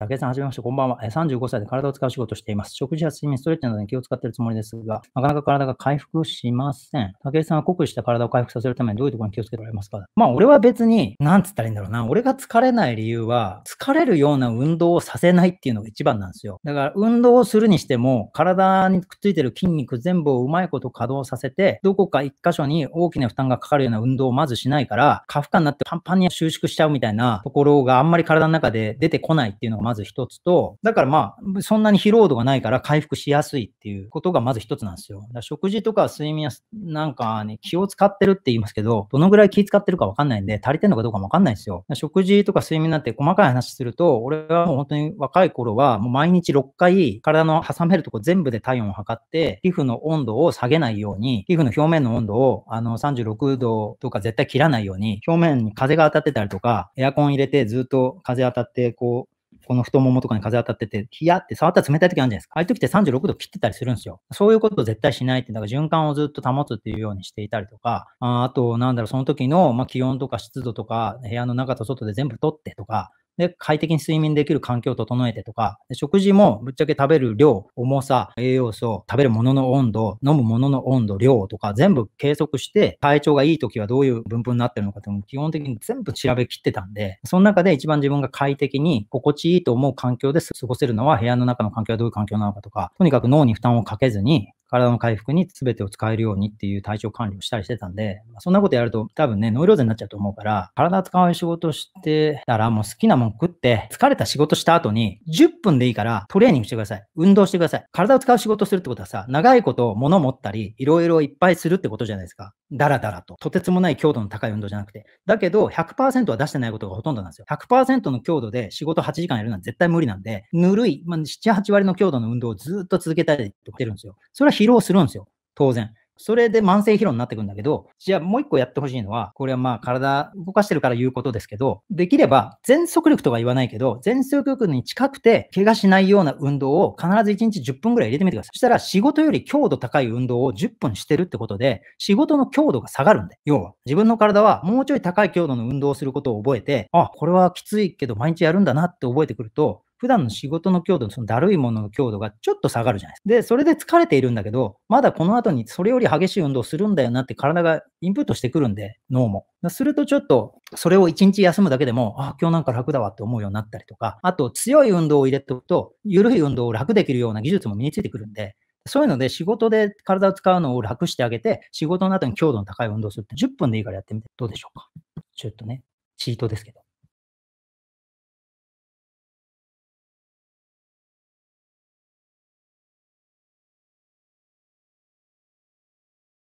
竹井さん、はじめまして、こんばんは。35歳で体を使う仕事をしています。食事や睡眠、ストレッチなどに気を使っているつもりですが、なかなか体が回復しません。竹井さんは酷使した体を回復させるためにどういうところに気をつけておられますかまあ、俺は別に、なんつったらいいんだろうな。俺が疲れない理由は、疲れるような運動をさせないっていうのが一番なんですよ。だから、運動をするにしても、体にくっついてる筋肉全部をうまいこと稼働させて、どこか一箇所に大きな負担がかかるような運動をまずしないから、過負荷になってパンパンに収縮しちゃうみたいなところがあんまり体の中で出てこないっていうのがまず一つと、だからまあ、そんなに疲労度がないから回復しやすいっていうことがまず一つなんですよ。だから食事とか睡眠なんかに、ね、気を使ってるって言いますけど、どのぐらい気使ってるかわかんないんで、足りてんのかどうかもわかんないんですよ。食事とか睡眠なんて細かい話すると、俺はもう本当に若い頃は、もう毎日6回、体の挟めるとこ全部で体温を測って、皮膚の温度を下げないように、皮膚の表面の温度を、あの、36度とか絶対切らないように、表面に風が当たってたりとか、エアコン入れてずっと風当たって、こう、この太ももとかに風当たってて、ヒヤって触ったら冷たい時あるじゃないですか。ああいう時って36度切ってたりするんですよ。そういうことを絶対しないって、だから循環をずっと保つっていうようにしていたりとか、ああと、なんだろう、その時の、ま気温とか湿度とか、部屋の中と外で全部取ってとか、で、快適に睡眠できる環境を整えてとか、食事もぶっちゃけ食べる量、重さ、栄養素、食べるものの温度、飲むものの温度、量とか全部計測して、体調がいい時はどういう分布になってるのかっていうのも基本的に全部調べきってたんで、その中で一番自分が快適に心地いいと思う環境で過ごせるのは部屋の中の環境はどういう環境なのかとか、とにかく脳に負担をかけずに体の回復に全てを使えるようにっていう体調管理をしたりしてたんで、まあ、そんなことやると多分ね、ノイローゼになっちゃうと思うから、体使う仕事してたらもう好きなもん食って、疲れた仕事した後に10分でいいからトレーニングしてください。運動してください。体を使う仕事するってことはさ、長いこと物持ったり、いろいろいっぱいするってことじゃないですか。だらだらと、とてつもない強度の高い運動じゃなくて、だけど100%は出してないことがほとんどなんですよ。100%の強度で仕事8時間やるのは絶対無理なんで、ぬるい、まあ、7、8割の強度の運動をずっと続けたりとかしてるんですよ。それは疲労するんですよ。当然。それで慢性疲労になってくんだけど、じゃあもう一個やってほしいのは、これはまあ体動かしてるから言うことですけど、できれば全速力とは言わないけど、全速力に近くて怪我しないような運動を必ず1日10分ぐらい入れてみてください。そしたら仕事より強度高い運動を10分してるってことで、仕事の強度が下がるんで、要は自分の体はもうちょい高い強度の運動をすることを覚えて、あ、これはきついけど毎日やるんだなって覚えてくると、普段の仕事の強度、そのだるいものの強度がちょっと下がるじゃないですか。で、それで疲れているんだけど、まだこの後にそれより激しい運動するんだよなって体がインプットしてくるんで、脳も。するとちょっと、それを一日休むだけでも、あ、今日なんか楽だわって思うようになったりとか、あと強い運動を入れておくと、緩い運動を楽できるような技術も身についてくるんで、そういうので仕事で体を使うのを楽してあげて、仕事の後に強度の高い運動するって10分でいいからやってみてどうでしょうか。ちょっとね、チートですけど。